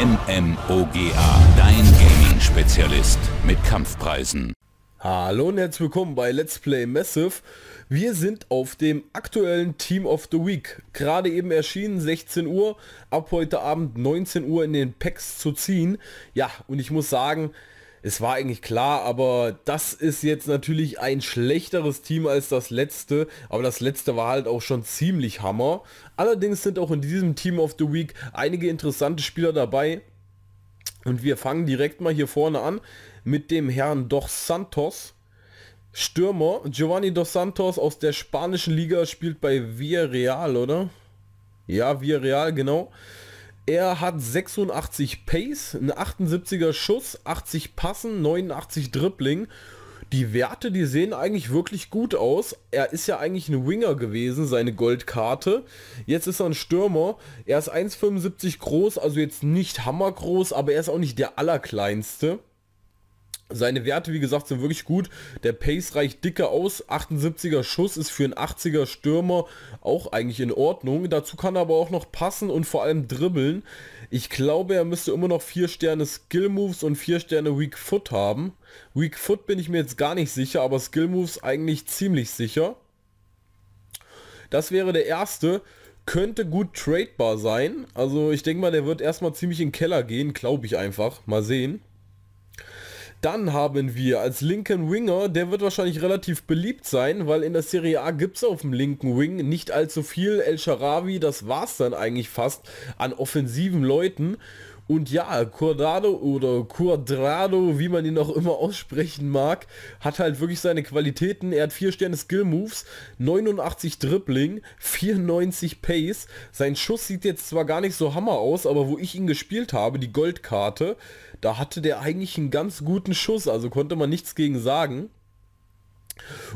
MMOGA, dein Gaming-Spezialist mit Kampfpreisen. Hallo und herzlich willkommen bei Let's Play Massive. Wir sind auf dem aktuellen Team of the Week. Gerade eben erschienen, 16 Uhr, ab heute Abend 19 Uhr in den Packs zu ziehen. Ja, und ich muss sagen, es war eigentlich klar, aber das ist jetzt natürlich ein schlechteres Team als das letzte. Aber das letzte war halt auch schon ziemlich Hammer. Allerdings sind auch in diesem Team of the Week einige interessante Spieler dabei. Und wir fangen direkt mal hier vorne an mit dem Herrn Dos Santos. Stürmer Giovanni Dos Santos aus der spanischen Liga spielt bei Villarreal, oder? Ja, Villarreal, genau. Er hat 86 Pace, einen 78er Schuss, 80 Passen, 89 Dribbling. Die Werte, die sehen eigentlich wirklich gut aus. Er ist ja eigentlich ein Winger gewesen, seine Goldkarte. Jetzt ist er ein Stürmer. Er ist 1,75 groß, also jetzt nicht hammergroß, aber er ist auch nicht der allerkleinste. Seine Werte, wie gesagt, sind wirklich gut. Der Pace reicht dicker aus. 78er Schuss ist für einen 80er Stürmer auch eigentlich in Ordnung. Dazu kann er aber auch noch passen und vor allem dribbeln. Ich glaube, er müsste immer noch 4 Sterne Skill Moves und 4 Sterne Weak Foot haben. Weak Foot bin ich mir jetzt gar nicht sicher, aber Skill Moves eigentlich ziemlich sicher. Das wäre der erste. Könnte gut tradebar sein. Also ich denke mal, der wird erstmal ziemlich in den Keller gehen, glaube ich einfach. Mal sehen. Dann haben wir als linken Winger, der wird wahrscheinlich relativ beliebt sein, weil in der Serie A gibt es auf dem linken Wing nicht allzu viel. El Sharawi, das war es dann eigentlich fast an offensiven Leuten. Und ja, Cordado oder Cuadrado, wie man ihn auch immer aussprechen mag, hat halt wirklich seine Qualitäten. Er hat 4 Sterne Skill Moves, 89 Dribbling, 94 Pace. Sein Schuss sieht jetzt zwar gar nicht so hammer aus, aber wo ich ihn gespielt habe, die Goldkarte, da hatte der eigentlich einen ganz guten Schuss, also konnte man nichts gegen sagen.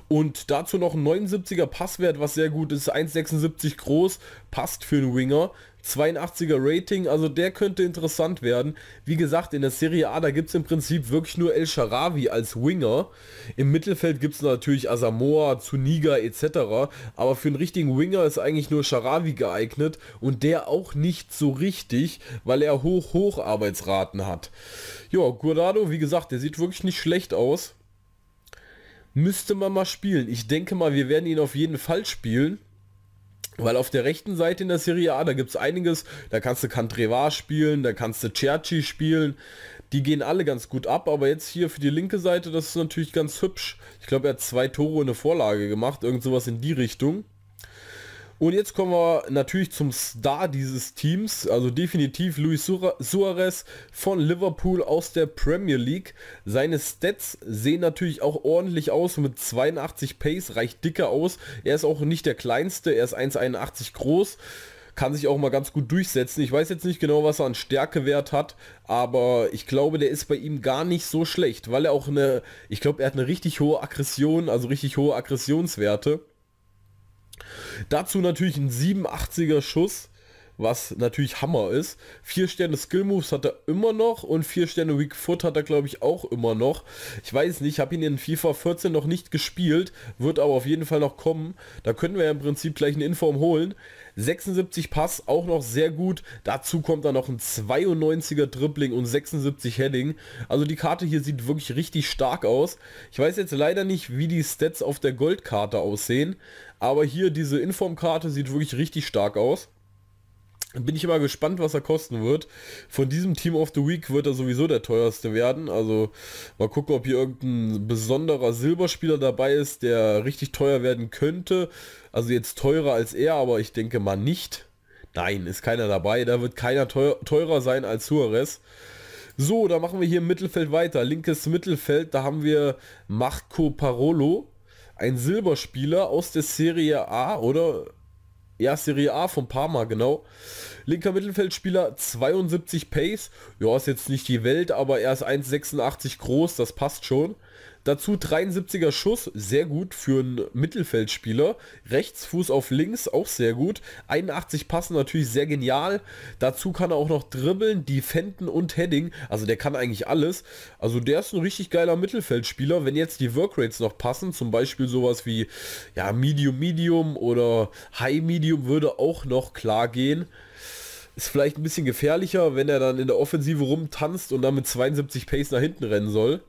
Und dazu noch ein 79er Passwert, was sehr gut ist, 1,76 groß, passt für einen Winger. 82er Rating, also der könnte interessant werden. Wie gesagt, in der Serie A, da gibt es im Prinzip wirklich nur El Sharawi als Winger. Im Mittelfeld gibt es natürlich Asamoah, Zuniga etc. Aber für einen richtigen Winger ist eigentlich nur Sharawi geeignet und der auch nicht so richtig, weil er hoch, hoch Arbeitsraten hat. Ja, Guardado, wie gesagt, der sieht wirklich nicht schlecht aus müsste man mal spielen. Ich denke mal, wir werden ihn auf jeden Fall spielen. Weil auf der rechten Seite in der Serie A, da gibt es einiges. Da kannst du Cantrevar spielen, da kannst du Cerci spielen. Die gehen alle ganz gut ab, aber jetzt hier für die linke Seite, das ist natürlich ganz hübsch. Ich glaube, er hat zwei Tore in eine Vorlage gemacht, irgend sowas in die Richtung. Und jetzt kommen wir natürlich zum Star dieses Teams, also definitiv Luis Suarez von Liverpool aus der Premier League. Seine Stats sehen natürlich auch ordentlich aus, mit 82 Pace reicht dicker aus. Er ist auch nicht der kleinste, er ist 1,81 groß kann sich auch mal ganz gut durchsetzen. Ich weiß jetzt nicht genau, was er an Stärkewert hat, aber ich glaube, der ist bei ihm gar nicht so schlecht, weil er auch eine, ich glaube, er hat eine richtig hohe Aggression, also richtig hohe Aggressionswerte. Dazu natürlich ein 87er Schuss, was natürlich Hammer ist. Vier Sterne Skill Moves hat er immer noch und vier Sterne Weak Foot hat er glaube ich auch immer noch. Ich weiß nicht, habe ihn in FIFA 14 noch nicht gespielt, wird aber auf jeden Fall noch kommen. Da können wir ja im Prinzip gleich eine Inform holen. 76 Pass, auch noch sehr gut. Dazu kommt dann noch ein 92er Dribbling und 76 Heading. Also die Karte hier sieht wirklich richtig stark aus. Ich weiß jetzt leider nicht, wie die Stats auf der Goldkarte aussehen, aber hier diese Informkarte sieht wirklich richtig stark aus. Bin ich mal gespannt, was er kosten wird. Von diesem Team of the Week wird er sowieso der teuerste werden. Also mal gucken, ob hier irgendein besonderer Silberspieler dabei ist, der richtig teuer werden könnte. Also jetzt teurer als er, aber ich denke mal nicht. Nein, ist keiner dabei. Da wird keiner teuer, teurer sein als Suarez. So, da machen wir hier im Mittelfeld weiter. Linkes Mittelfeld, da haben wir Marco Parolo ein Silberspieler aus der Serie A oder ja, Serie A von Parma, genau. Linker Mittelfeldspieler, 72 Pace. Ja, ist jetzt nicht die Welt, aber er ist 1,86 groß, das passt schon. Dazu 73er Schuss, sehr gut für einen Mittelfeldspieler. Rechtsfuß auf links, auch sehr gut. 81 Passen, natürlich sehr genial. Dazu kann er auch noch dribbeln, defenden und Heading. Also der kann eigentlich alles. Also der ist ein richtig geiler Mittelfeldspieler. Wenn jetzt die Workrates noch passen, zum Beispiel sowas wie ja, Medium, Medium oder High Medium würde auch noch klar gehen. Ist vielleicht ein bisschen gefährlicher, wenn er dann in der Offensive rumtanzt und dann mit 72 Pace nach hinten rennen soll.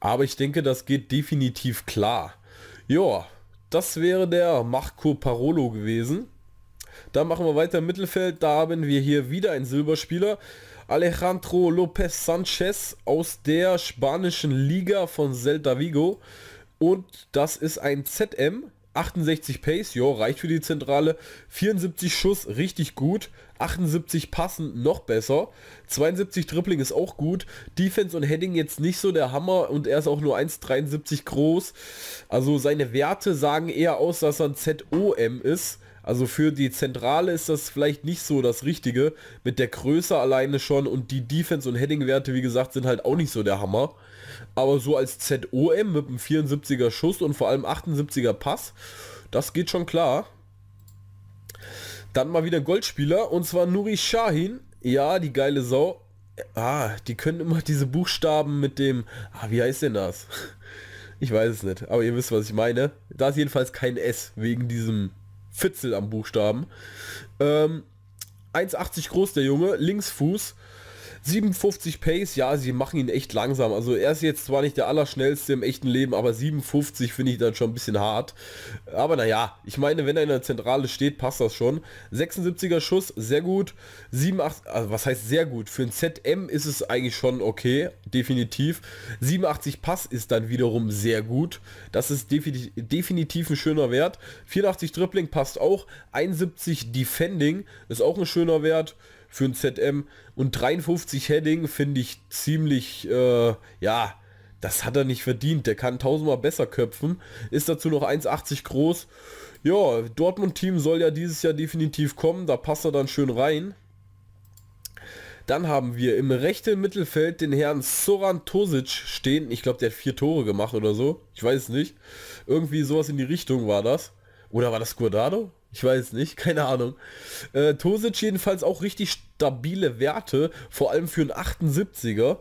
Aber ich denke, das geht definitiv klar. Ja, das wäre der Marco Parolo gewesen. Dann machen wir weiter im Mittelfeld. Da haben wir hier wieder einen Silberspieler. Alejandro López Sanchez aus der spanischen Liga von Celta Vigo. Und das ist ein ZM. 68 Pace, jo, reicht für die Zentrale. 74 Schuss, richtig gut. 78 passen noch besser. 72 Dribbling ist auch gut. Defense und Heading jetzt nicht so der Hammer und er ist auch nur 1,73 groß. Also seine Werte sagen eher aus, dass er ein ZOM ist. Also für die Zentrale ist das vielleicht nicht so das Richtige. Mit der Größe alleine schon und die Defense- und Heading-Werte, wie gesagt, sind halt auch nicht so der Hammer. Aber so als ZOM mit einem 74er Schuss und vor allem 78er Pass, das geht schon klar. Dann mal wieder Goldspieler und zwar Nuri Shahin. Ja, die geile Sau. Ah, die können immer diese Buchstaben mit dem... Ah, wie heißt denn das? Ich weiß es nicht, aber ihr wisst, was ich meine. Da ist jedenfalls kein S wegen diesem Fitzel am Buchstaben. Ähm, 1,80 groß der Junge, Linksfuß. 57 Pace, ja, sie machen ihn echt langsam. Also er ist jetzt zwar nicht der allerschnellste im echten Leben, aber 57 finde ich dann schon ein bisschen hart. Aber naja, ich meine, wenn er in der Zentrale steht, passt das schon. 76er Schuss, sehr gut. 87, also was heißt sehr gut? Für ein ZM ist es eigentlich schon okay, definitiv. 87 Pass ist dann wiederum sehr gut. Das ist definitiv, definitiv ein schöner Wert. 84 Dribbling passt auch. 71 Defending ist auch ein schöner Wert für ein ZM. Und 53 Heading finde ich ziemlich, äh, ja, das hat er nicht verdient. Der kann tausendmal besser köpfen. Ist dazu noch 1,80 groß. Ja, Dortmund-Team soll ja dieses Jahr definitiv kommen. Da passt er dann schön rein. Dann haben wir im rechten Mittelfeld den Herrn Soran Tosic stehen. Ich glaube, der hat vier Tore gemacht oder so. Ich weiß es nicht. Irgendwie sowas in die Richtung war das. Oder war das Guardado? Ich weiß nicht, keine Ahnung. Äh, Tosic jedenfalls auch richtig stabile Werte, vor allem für einen 78er.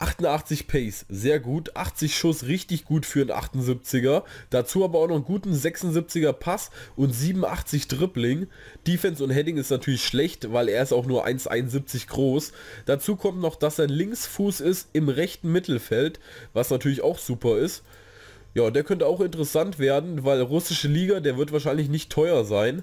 88 Pace, sehr gut. 80 Schuss, richtig gut für einen 78er. Dazu aber auch noch einen guten 76er Pass und 87 Dribbling. Defense und Heading ist natürlich schlecht, weil er ist auch nur 1,71 groß. Dazu kommt noch, dass sein Linksfuß ist im rechten Mittelfeld, was natürlich auch super ist. Ja, der könnte auch interessant werden, weil russische Liga, der wird wahrscheinlich nicht teuer sein.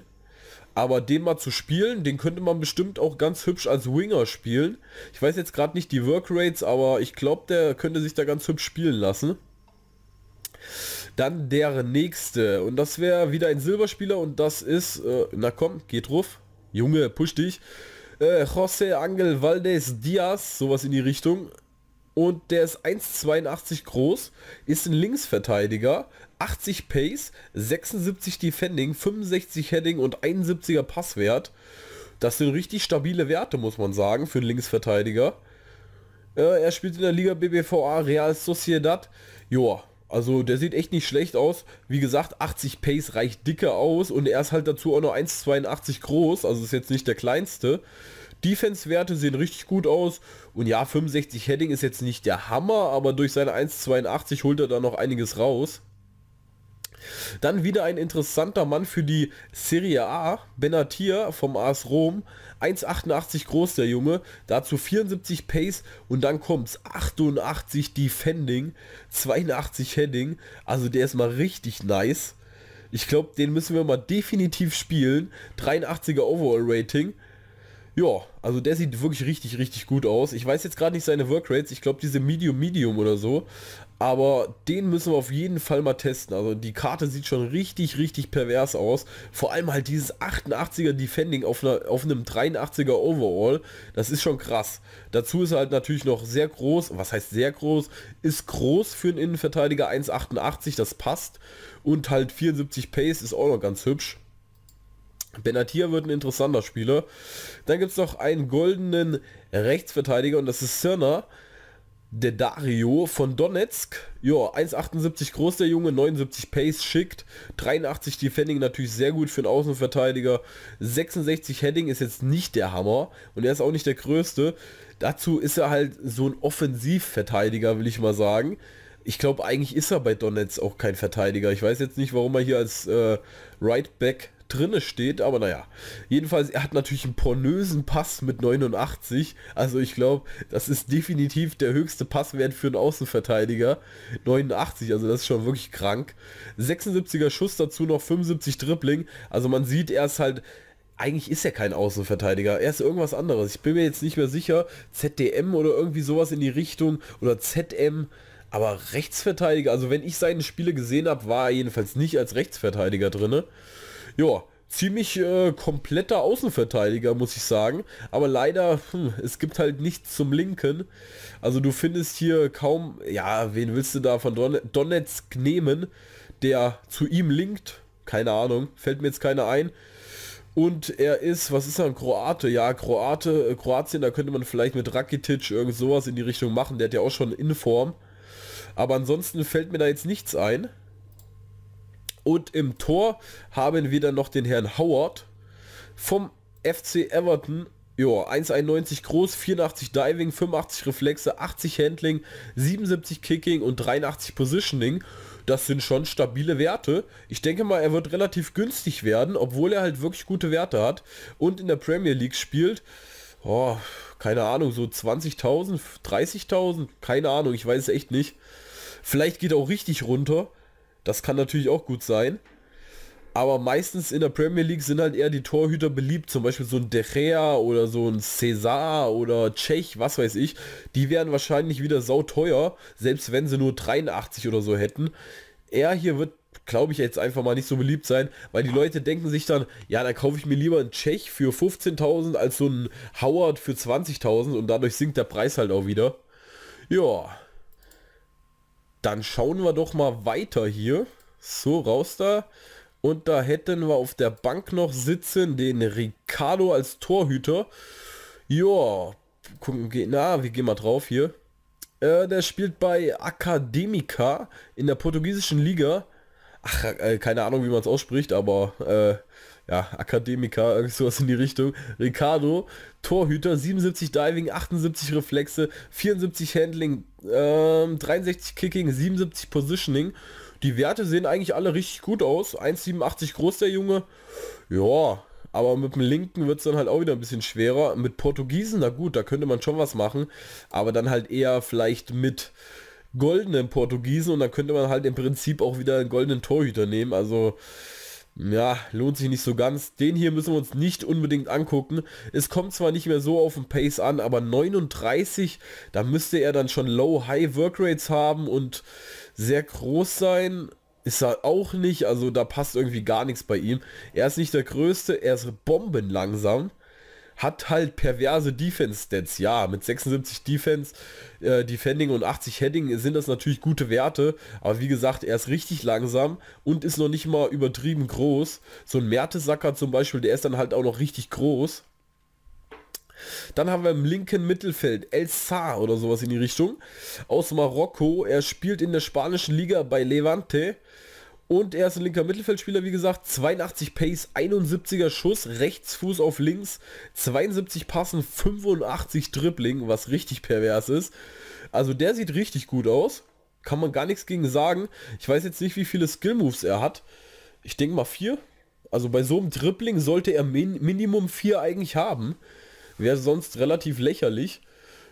Aber den mal zu spielen, den könnte man bestimmt auch ganz hübsch als Winger spielen. Ich weiß jetzt gerade nicht die Workrates, aber ich glaube, der könnte sich da ganz hübsch spielen lassen. Dann der nächste. Und das wäre wieder ein Silberspieler und das ist, äh, na komm, geht ruf. Junge, push dich. Äh, José Angel Valdez Diaz, sowas in die Richtung und der ist 1,82 groß, ist ein Linksverteidiger, 80 Pace, 76 Defending, 65 Heading und 71er Passwert. Das sind richtig stabile Werte, muss man sagen, für einen Linksverteidiger. Äh, er spielt in der Liga BBVA Real Sociedad. Joa, also der sieht echt nicht schlecht aus. Wie gesagt, 80 Pace reicht dicke aus und er ist halt dazu auch noch 1,82 groß, also ist jetzt nicht der kleinste. Defense-Werte sehen richtig gut aus. Und ja, 65 Heading ist jetzt nicht der Hammer, aber durch seine 1,82 holt er da noch einiges raus. Dann wieder ein interessanter Mann für die Serie A, Benatir vom AS Rom. 1,88 groß der Junge, dazu 74 Pace und dann kommt's 88 Defending, 82 Heading. Also der ist mal richtig nice. Ich glaube, den müssen wir mal definitiv spielen. 83er Overall Rating. Ja, also der sieht wirklich richtig, richtig gut aus. Ich weiß jetzt gerade nicht seine Workrates. Ich glaube, diese Medium, Medium oder so. Aber den müssen wir auf jeden Fall mal testen. Also die Karte sieht schon richtig, richtig pervers aus. Vor allem halt dieses 88er Defending auf, einer, auf einem 83er Overall. Das ist schon krass. Dazu ist er halt natürlich noch sehr groß. Was heißt sehr groß? Ist groß für einen Innenverteidiger 1,88. Das passt. Und halt 74 Pace ist auch noch ganz hübsch. Benatir wird ein interessanter Spieler. Dann gibt es noch einen goldenen Rechtsverteidiger und das ist Sirner. Der Dario von Donetsk. Ja, 1,78 groß der Junge, 79 Pace schickt, 83 Defending natürlich sehr gut für einen Außenverteidiger. 66 Heading ist jetzt nicht der Hammer und er ist auch nicht der größte. Dazu ist er halt so ein Offensivverteidiger, will ich mal sagen ich glaube, eigentlich ist er bei Donetsk auch kein Verteidiger. Ich weiß jetzt nicht, warum er hier als äh, Right Back drinne steht, aber naja. Jedenfalls, er hat natürlich einen pornösen Pass mit 89. Also ich glaube, das ist definitiv der höchste Passwert für einen Außenverteidiger. 89, also das ist schon wirklich krank. 76er Schuss dazu noch 75 Dribbling. Also man sieht, er ist halt eigentlich ist er kein Außenverteidiger, er ist irgendwas anderes. Ich bin mir jetzt nicht mehr sicher, ZDM oder irgendwie sowas in die Richtung oder ZM, aber Rechtsverteidiger, also wenn ich seine Spiele gesehen habe, war er jedenfalls nicht als Rechtsverteidiger drinne ja, ziemlich äh, kompletter Außenverteidiger, muss ich sagen. Aber leider, hm, es gibt halt nichts zum Linken. Also du findest hier kaum, ja, wen willst du da von Don Donetsk nehmen, der zu ihm linkt? Keine Ahnung, fällt mir jetzt keiner ein. Und er ist, was ist er, ein Kroate? Ja, Kroate, äh, Kroatien, da könnte man vielleicht mit Rakitic irgend sowas in die Richtung machen. Der hat ja auch schon Inform. Aber ansonsten fällt mir da jetzt nichts ein. Und im Tor haben wir dann noch den Herrn Howard vom FC Everton. Ja, 1,91 groß, 84 Diving, 85 Reflexe, 80 Handling, 77 Kicking und 83 Positioning. Das sind schon stabile Werte. Ich denke mal, er wird relativ günstig werden, obwohl er halt wirklich gute Werte hat und in der Premier League spielt. Oh, keine Ahnung, so 20.000, 30.000, keine Ahnung, ich weiß es echt nicht. Vielleicht geht er auch richtig runter. Das kann natürlich auch gut sein. Aber meistens in der Premier League sind halt eher die Torhüter beliebt, zum Beispiel so ein De Gea oder so ein Cesar oder Tschech, was weiß ich. Die wären wahrscheinlich wieder sauteuer, selbst wenn sie nur 83 oder so hätten. Er hier wird, glaube ich, jetzt einfach mal nicht so beliebt sein, weil die Leute denken sich dann, ja, da kaufe ich mir lieber einen Tschech für 15.000 als so einen Howard für 20.000 und dadurch sinkt der Preis halt auch wieder. Ja. Dann schauen wir doch mal weiter hier. So, raus da. Und da hätten wir auf der Bank noch sitzen den Ricardo als Torhüter. Ja, gucken, na, wir gehen mal drauf hier. Äh, der spielt bei Academica in der portugiesischen Liga ach, äh, keine Ahnung, wie man es ausspricht, aber äh, ja, Akademiker, äh, sowas in die Richtung. Ricardo, Torhüter, 77 Diving, 78 Reflexe, 74 Handling, 63 ähm, Kicking, 77 Positioning. Die Werte sehen eigentlich alle richtig gut aus. 1,87 groß der Junge. Ja, aber mit dem Linken wird es dann halt auch wieder ein bisschen schwerer. Mit Portugiesen, na gut, da könnte man schon was machen. Aber dann halt eher vielleicht mit goldenen Portugiesen und dann könnte man halt im Prinzip auch wieder einen goldenen Torhüter nehmen. Also ja, lohnt sich nicht so ganz. Den hier müssen wir uns nicht unbedingt angucken. Es kommt zwar nicht mehr so auf den Pace an, aber 39, da müsste er dann schon Low-High-Workrates haben und sehr groß sein. Ist er auch nicht, also da passt irgendwie gar nichts bei ihm. Er ist nicht der Größte, er ist bombenlangsam hat halt perverse Defense-Stats. Ja, mit 76 Defense, äh, Defending und 80 Heading sind das natürlich gute Werte. Aber wie gesagt, er ist richtig langsam und ist noch nicht mal übertrieben groß. So ein Mertesacker zum Beispiel, der ist dann halt auch noch richtig groß. Dann haben wir im linken Mittelfeld El Sar oder sowas in die Richtung aus Marokko. Er spielt in der spanischen Liga bei Levante. Und er ist ein linker Mittelfeldspieler, wie gesagt, 82 Pace, 71er Schuss, Rechtsfuß auf links, 72 Passen, 85 Dribbling, was richtig pervers ist. Also der sieht richtig gut aus, kann man gar nichts gegen sagen. Ich weiß jetzt nicht, wie viele Skill-Moves er hat. Ich denke mal vier. Also bei so einem Dribbling sollte er min Minimum vier eigentlich haben. Wäre sonst relativ lächerlich.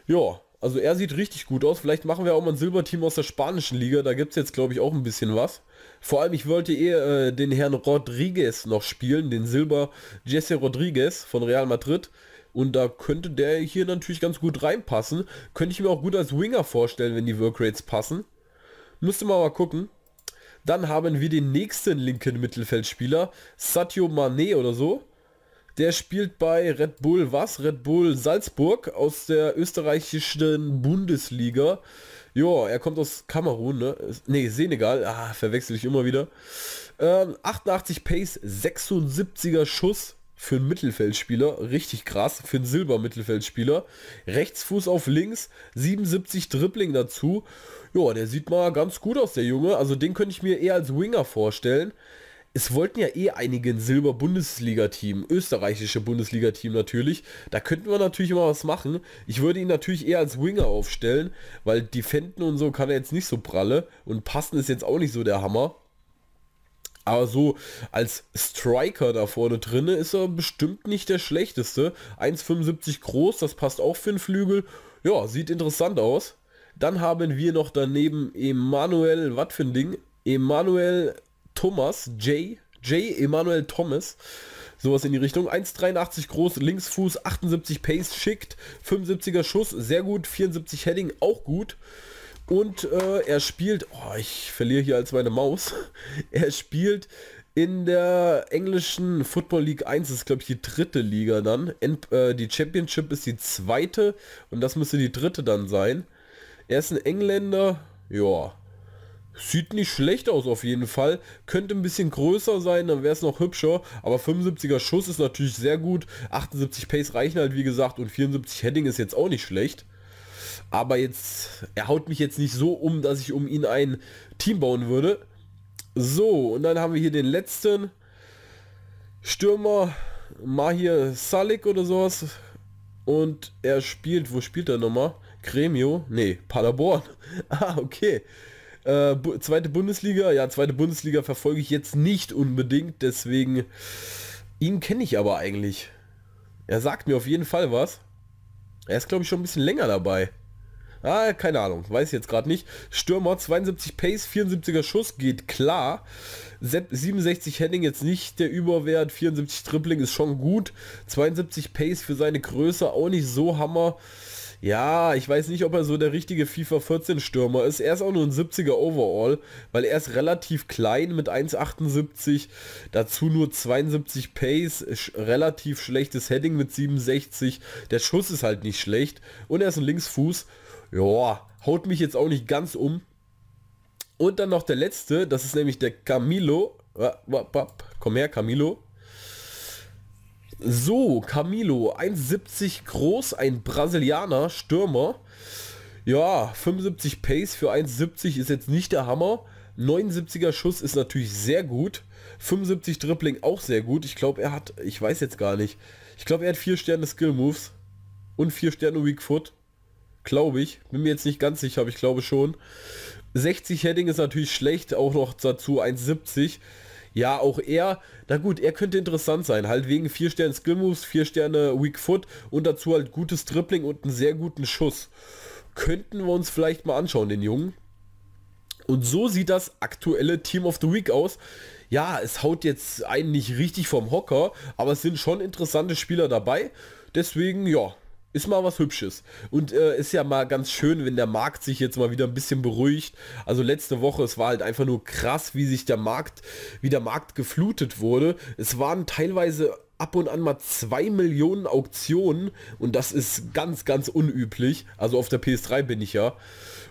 Ja, also er sieht richtig gut aus. Vielleicht machen wir auch mal ein Silberteam aus der spanischen Liga. Da gibt es jetzt, glaube ich, auch ein bisschen was. Vor allem, ich wollte eher äh, den Herrn Rodriguez noch spielen, den Silber Jesse Rodriguez von Real Madrid. Und da könnte der hier natürlich ganz gut reinpassen. Könnte ich mir auch gut als Winger vorstellen, wenn die Workrates passen. Müsste man mal gucken. Dann haben wir den nächsten linken Mittelfeldspieler, Satyo Mane oder so. Der spielt bei Red Bull was? Red Bull Salzburg aus der österreichischen Bundesliga. Jo, er kommt aus Kamerun, ne? Ne, Senegal. Ah, verwechsel ich immer wieder. Ähm, 88 Pace, 76er Schuss für einen Mittelfeldspieler. Richtig krass, für einen Silber-Mittelfeldspieler. Rechtsfuß auf links, 77 Dribbling dazu. Ja, der sieht mal ganz gut aus, der Junge. Also den könnte ich mir eher als Winger vorstellen es wollten ja eh einige ein Silber-Bundesliga-Team, österreichische Bundesliga-Team natürlich. Da könnten wir natürlich immer was machen. Ich würde ihn natürlich eher als Winger aufstellen, weil Defenden und so kann er jetzt nicht so pralle. Und Passen ist jetzt auch nicht so der Hammer. Aber so als Striker da vorne drin ist er bestimmt nicht der schlechteste. 1,75 groß, das passt auch für einen Flügel. Ja, sieht interessant aus. Dann haben wir noch daneben Emanuel, was für ein Ding? Emanuel Thomas, J. J. Emanuel Thomas. Sowas in die Richtung. 1,83 groß, Linksfuß, 78 Pace, schickt. 75er Schuss, sehr gut. 74 Heading, auch gut. Und äh, er spielt, oh, ich verliere hier als meine Maus. Er spielt in der englischen Football League 1, das ist glaube ich die dritte Liga dann. End, äh, die Championship ist die zweite und das müsste die dritte dann sein. Er ist ein Engländer, ja. Sieht nicht schlecht aus auf jeden Fall. Könnte ein bisschen größer sein, dann wäre es noch hübscher. Aber 75er Schuss ist natürlich sehr gut. 78 Pace reichen halt wie gesagt und 74 Heading ist jetzt auch nicht schlecht. Aber jetzt, er haut mich jetzt nicht so um, dass ich um ihn ein Team bauen würde. So, und dann haben wir hier den letzten Stürmer, Mahir Salik oder sowas. Und er spielt, wo spielt er nochmal? Gremio? Nee, Paderborn. ah, okay. Äh, bu zweite Bundesliga, ja, zweite Bundesliga verfolge ich jetzt nicht unbedingt, deswegen ihn kenne ich aber eigentlich. Er sagt mir auf jeden Fall was. Er ist, glaube ich, schon ein bisschen länger dabei. Ah, keine Ahnung, weiß jetzt gerade nicht. Stürmer, 72 Pace, 74er Schuss, geht klar. 67 Henning jetzt nicht der Überwert, 74 Dribbling ist schon gut. 72 Pace für seine Größe auch nicht so Hammer. Ja, ich weiß nicht, ob er so der richtige FIFA 14 Stürmer ist. Er ist auch nur ein 70er Overall, weil er ist relativ klein mit 1,78, dazu nur 72 Pace, sch relativ schlechtes Heading mit 67. Der Schuss ist halt nicht schlecht und er ist ein Linksfuß. Ja, haut mich jetzt auch nicht ganz um. Und dann noch der letzte, das ist nämlich der Camilo. Komm her, Camilo. So, Camilo, 1,70 groß, ein Brasilianer, Stürmer. Ja, 75 Pace für 1,70 ist jetzt nicht der Hammer. 79er Schuss ist natürlich sehr gut. 75 Dribbling auch sehr gut. Ich glaube, er hat, ich weiß jetzt gar nicht. Ich glaube, er hat 4 Sterne Skill Moves und 4 Sterne Weak Foot. Glaube ich. Bin mir jetzt nicht ganz sicher, aber ich glaube schon. 60 Heading ist natürlich schlecht, auch noch dazu 1,70. Ja, auch er, na gut, er könnte interessant sein, halt wegen 4 Sterne Skill Moves, 4 Sterne Weak Foot und dazu halt gutes Dribbling und einen sehr guten Schuss. Könnten wir uns vielleicht mal anschauen, den Jungen. Und so sieht das aktuelle Team of the Week aus. Ja, es haut jetzt einen nicht richtig vom Hocker, aber es sind schon interessante Spieler dabei. Deswegen, ja, ist mal was Hübsches. Und äh, ist ja mal ganz schön, wenn der Markt sich jetzt mal wieder ein bisschen beruhigt. Also letzte Woche, es war halt einfach nur krass, wie sich der Markt, wie der Markt geflutet wurde. Es waren teilweise ab und an mal 2 Millionen Auktionen und das ist ganz, ganz unüblich. Also auf der PS3 bin ich ja.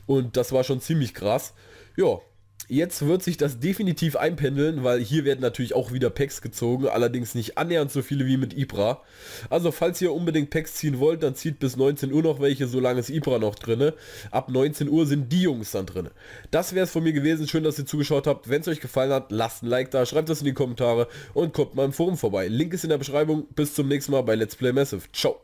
Und das war schon ziemlich krass. Ja, Jetzt wird sich das definitiv einpendeln, weil hier werden natürlich auch wieder Packs gezogen, allerdings nicht annähernd so viele wie mit Ibra. Also falls ihr unbedingt Packs ziehen wollt, dann zieht bis 19 Uhr noch welche, solange ist Ibra noch drinne. Ab 19 Uhr sind die Jungs dann drinne. Das wäre es von mir gewesen, schön, dass ihr zugeschaut habt. Wenn es euch gefallen hat, lasst ein Like da, schreibt es in die Kommentare und kommt mal im Forum vorbei. Link ist in der Beschreibung. Bis zum nächsten Mal bei Let's Play Massive. Ciao.